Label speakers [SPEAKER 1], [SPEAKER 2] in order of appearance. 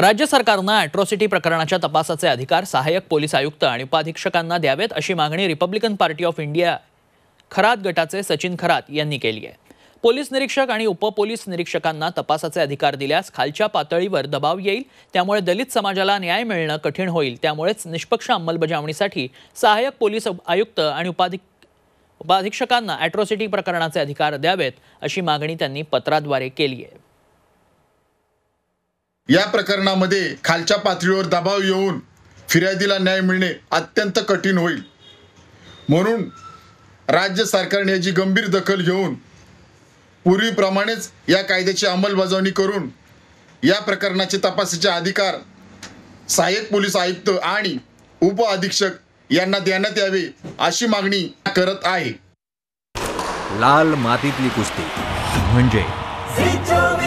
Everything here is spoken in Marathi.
[SPEAKER 1] राज्य सरकारनं अॅट्रॉसिटी प्रकरणाच्या तपासाचे अधिकार सहाय्यक पोलीस आयुक्त आणि उपाधीक्षकांना द्यावेत अशी मागणी Republican Party of India Kharat गटाचे सचिन खरात यांनी केली आहे पोलीस निरीक्षक आणि उपपोलीस निरीक्षकांना तपासाचे अधिकार दिल्यास खालच्या पातळीवर दबाव येईल त्यामुळे दलित समाजाला न्याय मिळणं कठीण होईल त्यामुळेच निष्पक्ष अंमलबजावणीसाठी सहाय्यक पोलीस आयुक्त आणि उपाधिक उपाधीक्षकांना अॅट्रॉसिटी प्रकरणाचे अधिकार द्यावेत अशी मागणी त्यांनी पत्राद्वारे केली आहे
[SPEAKER 2] या प्रकरणामध्ये खालच्या पातळीवर दबाव येऊन फिर्यादीला न्याय मिळणे अत्यंत कठीण होईल म्हणून राज्य सरकारने याची गंभीर दखल घेऊन पूर्वीप्रमाणेच या कायद्याची अंमलबजावणी करून या प्रकरणाचे तपासाचे अधिकार सहाय्यक पोलीस आयुक्त आणि उप अधीक्षक यांना देण्यात यावे अशी मागणी करत आहे लाल मातीतली कुस्ती म्हणजे